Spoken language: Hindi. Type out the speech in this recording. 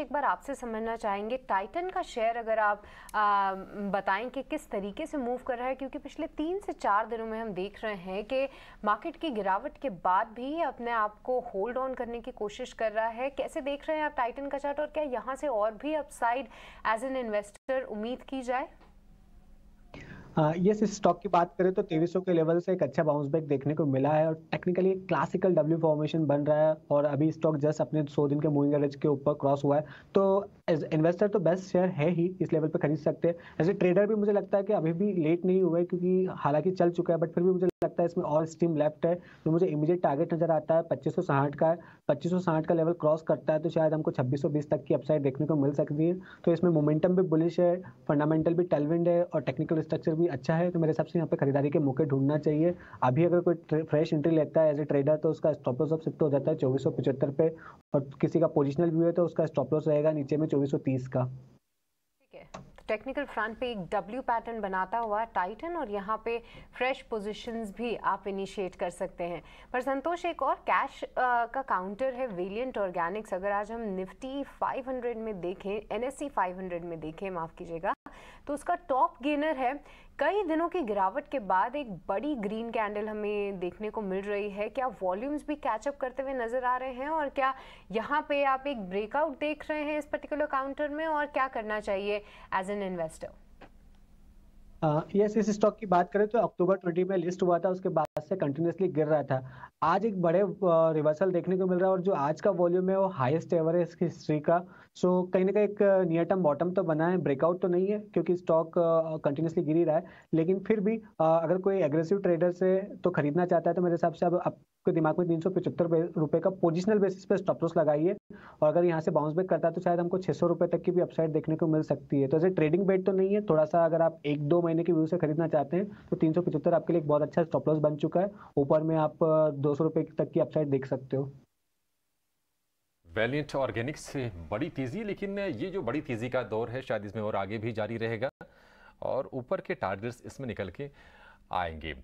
एक बार आपसे समझना चाहेंगे टाइटन का शेयर अगर आप आ, बताएं कि किस तरीके से मूव कर रहा है क्योंकि पिछले तीन से चार दिनों में हम देख रहे हैं कि मार्केट की गिरावट के बाद भी अपने आप को होल्ड ऑन करने की कोशिश कर रहा है कैसे देख रहे हैं आप टाइटन का चार्ट और क्या यहाँ से और भी अपसाइड एज एन इन्वेस्टर उम्मीद की जाए यस इस स्टॉक की बात करें तो 2300 के लेवल से एक अच्छा बाउंस बैक देखने को मिला है और टेक्निकली एक क्लासिकल डब्ल्यू फॉर्मेशन बन रहा है और अभी स्टॉक जस्ट अपने 100 दिन के मूविंग एवरेज के ऊपर क्रॉस हुआ है तो एज इन्वेस्टर तो बेस्ट शेयर है ही इस लेवल पर खरीद सकते हैं एज ए ट्रेडर भी मुझे लगता है कि अभी भी लेट नहीं हुआ है क्योंकि हालांकि चल चुका है बट फिर भी मुझे लगता है इसमें और स्टीम लेफ्ट है तो मुझे इमीडिएट टारगेट नजर आता है पच्चीस का है पच्चीस का लेवल क्रॉस करता है तो शायद हमको छब्बीस तक की अपसाइड देखने को मिल सकती है तो इसमें मोमेंटम भी बुलिश है फंडामेंटल भी टेलविंड है और टेक्निकल स्ट्रक्चर भी अच्छा है तो मेरे हिसाब से यहाँ पे खरीदारी के मौके ढूंढना चाहिए अभी अगर कोई फ्रेश एंट्री लेता है एज ए ट्रेडर तो उसका स्टॉप लॉस अब शिफ्ट हो जाता है चौबीस पे और किसी का पोजिशनल व्यू है तो उसका स्टॉप लॉस रहेगा नीचे में चौबीस का टेक्निकल फ्रंट पे एक डब्ल्यू पैटर्न बनाता हुआ टाइटन और यहाँ पे फ्रेश पोजीशंस भी आप इनिशिएट कर सकते हैं पर संतोष एक और कैश का काउंटर है वेलियंट ऑर्गेनिक्स अगर आज हम निफ्टी 500 में देखें एनएससी 500 में देखें माफ़ कीजिएगा तो उसका टॉप गेनर है कई दिनों की गिरावट के बाद एक बड़ी ग्रीन कैंडल हमें देखने को मिल रही है क्या वॉल्यूम्स भी कैचअप करते हुए नज़र आ रहे हैं और क्या यहाँ पे आप एक ब्रेकआउट देख रहे हैं इस पर्टिकुलर काउंटर में और क्या करना चाहिए एज एन इन्वेस्टर यस इस स्टॉक की बात करें तो अक्टूबर ट्वेंटी में लिस्ट हुआ था उसके बाद से कंटिन्यूसली गिर रहा था आज एक बड़े रिवर्सल देखने को मिल रहा है और जो आज का वॉल्यूम है वो हाईएस्ट एवर है इसकी हिस्ट्री का सो कहीं ना कहीं एक नियर टर्म बॉटम तो बना है ब्रेकआउट तो नहीं है क्योंकि स्टॉक कंटिन्यूसली गिर ही रहा है लेकिन फिर भी अगर कोई एग्रेसिव ट्रेडर से तो खरीदना चाहता है तो मेरे हिसाब से अब आपके दिमाग में तीन सौ पचहत्तर रुपये का पोजिशनल बेसिस पे स्टॉप लॉस लगाइए और अगर यहाँ से बाउंस बैक करता है तो शायद हमको छः सौ रुपये तक की भी अपसाइड देखने को मिल सकती है तो ऐसे ट्रेडिंग बेट तो नहीं है थोड़ा सा अगर आप एक दो महीने के व्यू से खरीदना चाहते हैं तो तीन सौ पचहत्तर आपके लिए एक बहुत अच्छा स्टॉपलॉस बन चुका है ऊपर में आप दो सौ रुपये तक की अपसाइड देख सकते हो वैलियंट ऑर्गेनिक्स बड़ी तेज़ी लेकिन ये जो बड़ी तेज़ी का दौर है शायद इसमें और आगे भी जारी रहेगा और ऊपर के टारगेट्स इसमें निकल के आएंगे